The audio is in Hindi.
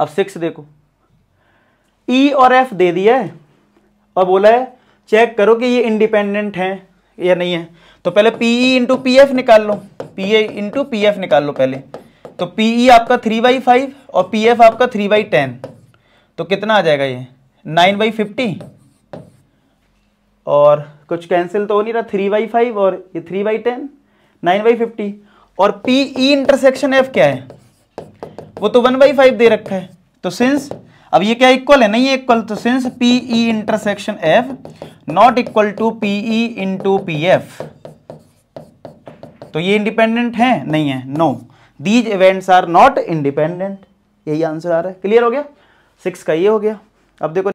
अब सिक्स देखो ई e और एफ दे दिया है और बोला है चेक करो कि ये इंडिपेंडेंट हैं या नहीं है तो पहले P E into P F निकाल लो P A into P F निकाल लो पहले तो पी ई e आपका थ्री बाई फाइव और पी एफ आपका थ्री बाई टेन तो कितना आ जाएगा ये नाइन बाई फिफ्टी और कुछ कैंसिल तो हो नहीं रहा थ्री बाई फाइव और ये three by ten nine by fifty और पी ई इंटरसेक्शन एफ क्या है वो तो वन बाई फाइव दे रखा है तो सिंस अब ये क्या इक्वल है नहीं इक्वल तो since P E intersection F not equal to P E to P F तो ये इंडिपेंडेंट है नहीं है no these events are not independent यही आंसर आ रहा है क्लियर हो गया सिक्स का ये हो गया अब देखो